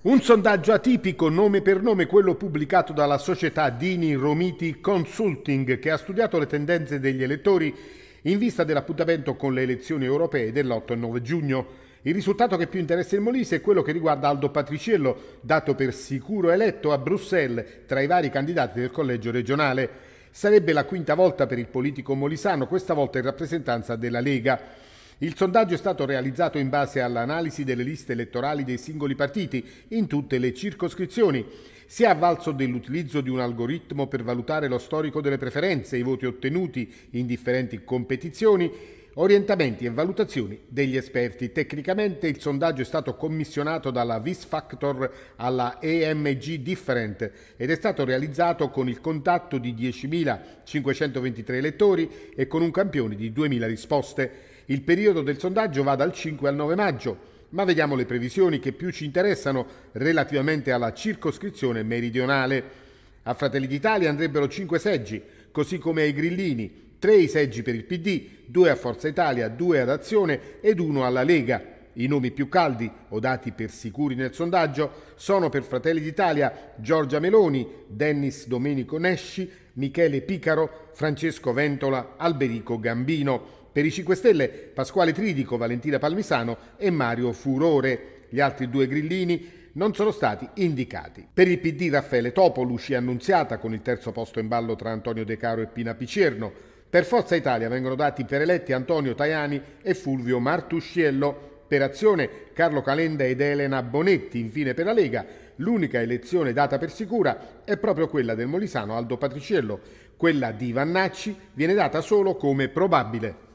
Un sondaggio atipico, nome per nome, quello pubblicato dalla società Dini Romiti Consulting, che ha studiato le tendenze degli elettori in vista dell'appuntamento con le elezioni europee dell'8 e 9 giugno. Il risultato che più interessa il Molise è quello che riguarda Aldo Patriciello, dato per sicuro eletto a Bruxelles tra i vari candidati del collegio regionale. Sarebbe la quinta volta per il politico molisano, questa volta in rappresentanza della Lega. Il sondaggio è stato realizzato in base all'analisi delle liste elettorali dei singoli partiti in tutte le circoscrizioni. Si è avvalso dell'utilizzo di un algoritmo per valutare lo storico delle preferenze, i voti ottenuti in differenti competizioni orientamenti e valutazioni degli esperti. Tecnicamente il sondaggio è stato commissionato dalla Vis Factor alla EMG Different ed è stato realizzato con il contatto di 10.523 elettori e con un campione di 2.000 risposte. Il periodo del sondaggio va dal 5 al 9 maggio, ma vediamo le previsioni che più ci interessano relativamente alla circoscrizione meridionale. A Fratelli d'Italia andrebbero 5 seggi, così come ai Grillini, 3 i seggi per il PD, 2 a Forza Italia, 2 ad Azione ed 1 alla Lega. I nomi più caldi o dati per sicuri nel sondaggio sono per Fratelli d'Italia Giorgia Meloni, Dennis Domenico Nesci Michele Picaro, Francesco Ventola, Alberico Gambino. Per i 5 Stelle Pasquale Tridico, Valentina Palmisano e Mario Furore. Gli altri due grillini non sono stati indicati. Per il PD Raffaele Topo, Lucia Annunziata con il terzo posto in ballo tra Antonio De Caro e Pina Picerno. Per Forza Italia vengono dati per eletti Antonio Tajani e Fulvio Martusciello. Per Azione Carlo Calenda ed Elena Bonetti. Infine per la Lega L'unica elezione data per sicura è proprio quella del molisano Aldo Patriciello. Quella di Vannacci viene data solo come probabile.